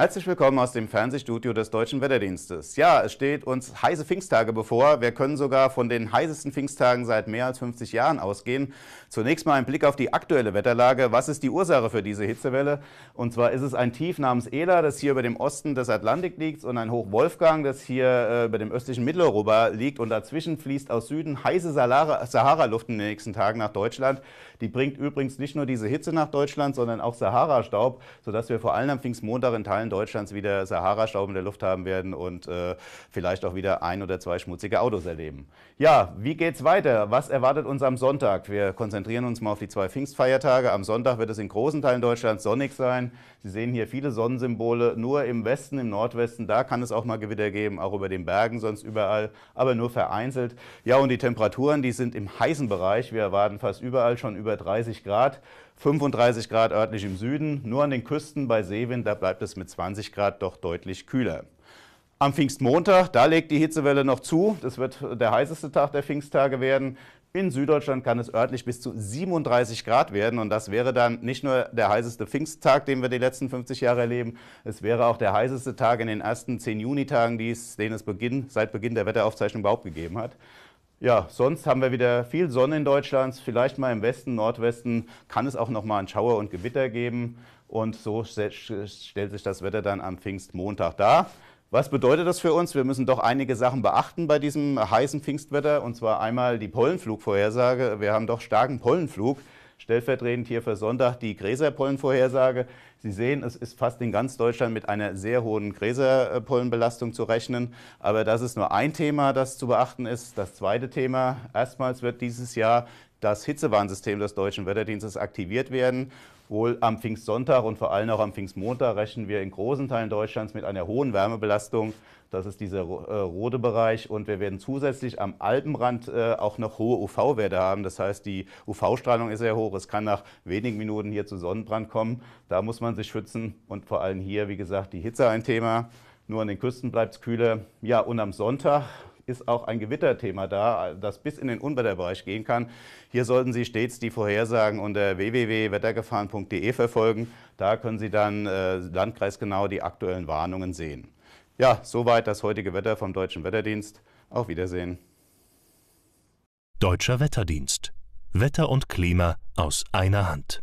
Herzlich willkommen aus dem Fernsehstudio des Deutschen Wetterdienstes. Ja, es steht uns heiße Pfingsttage bevor. Wir können sogar von den heißesten Pfingsttagen seit mehr als 50 Jahren ausgehen. Zunächst mal ein Blick auf die aktuelle Wetterlage. Was ist die Ursache für diese Hitzewelle? Und zwar ist es ein Tief namens Ela, das hier über dem Osten des Atlantik liegt und ein Hochwolfgang, das hier äh, über dem östlichen Mitteleuropa liegt. Und dazwischen fließt aus Süden heiße Sahara-Luft in den nächsten Tagen nach Deutschland. Die bringt übrigens nicht nur diese Hitze nach Deutschland, sondern auch Sahara-Staub, sodass wir vor allem am Pfingstmontag in Teilen Deutschlands wieder Sahara-Staub in der Luft haben werden und äh, vielleicht auch wieder ein oder zwei schmutzige Autos erleben. Ja, wie geht's weiter? Was erwartet uns am Sonntag? Wir konzentrieren uns mal auf die zwei Pfingstfeiertage. Am Sonntag wird es in großen Teilen Deutschlands sonnig sein. Sie sehen hier viele Sonnensymbole. Nur im Westen, im Nordwesten, da kann es auch mal Gewitter geben, auch über den Bergen, sonst überall, aber nur vereinzelt. Ja, und die Temperaturen, die sind im heißen Bereich. Wir erwarten fast überall schon über 30 Grad. 35 Grad örtlich im Süden. Nur an den Küsten bei Seewind, da bleibt es mit 20. 20 Grad doch deutlich kühler. Am Pfingstmontag, da legt die Hitzewelle noch zu. Das wird der heißeste Tag der Pfingsttage werden. In Süddeutschland kann es örtlich bis zu 37 Grad werden. Und das wäre dann nicht nur der heißeste Pfingsttag, den wir die letzten 50 Jahre erleben, es wäre auch der heißeste Tag in den ersten 10 Junitagen, den es Beginn, seit Beginn der Wetteraufzeichnung überhaupt gegeben hat. Ja, sonst haben wir wieder viel Sonne in Deutschland. Vielleicht mal im Westen, Nordwesten kann es auch noch mal einen Schauer und Gewitter geben. Und so stellt sich das Wetter dann am Pfingstmontag dar. Was bedeutet das für uns? Wir müssen doch einige Sachen beachten bei diesem heißen Pfingstwetter. Und zwar einmal die Pollenflugvorhersage. Wir haben doch starken Pollenflug stellvertretend hier für Sonntag die Gräserpollenvorhersage. Sie sehen, es ist fast in ganz Deutschland mit einer sehr hohen Gräserpollenbelastung zu rechnen. Aber das ist nur ein Thema, das zu beachten ist. Das zweite Thema, erstmals wird dieses Jahr das Hitzewarnsystem des Deutschen Wetterdienstes aktiviert werden. Wohl am Pfingstsonntag und vor allem auch am Pfingstmontag rechnen wir in großen Teilen Deutschlands mit einer hohen Wärmebelastung. Das ist dieser äh, rote Bereich. Und wir werden zusätzlich am Alpenrand äh, auch noch hohe UV-Werte haben. Das heißt, die UV-Strahlung ist sehr hoch. Es kann nach wenigen Minuten hier zu Sonnenbrand kommen. Da muss man sich schützen. Und vor allem hier, wie gesagt, die Hitze ein Thema. Nur an den Küsten bleibt es kühler. Ja, und am Sonntag ist auch ein Gewitterthema da, das bis in den Unwetterbereich gehen kann. Hier sollten Sie stets die Vorhersagen unter www.wettergefahren.de verfolgen. Da können Sie dann äh, landkreisgenau die aktuellen Warnungen sehen. Ja, soweit das heutige Wetter vom Deutschen Wetterdienst. Auf Wiedersehen. Deutscher Wetterdienst. Wetter und Klima aus einer Hand.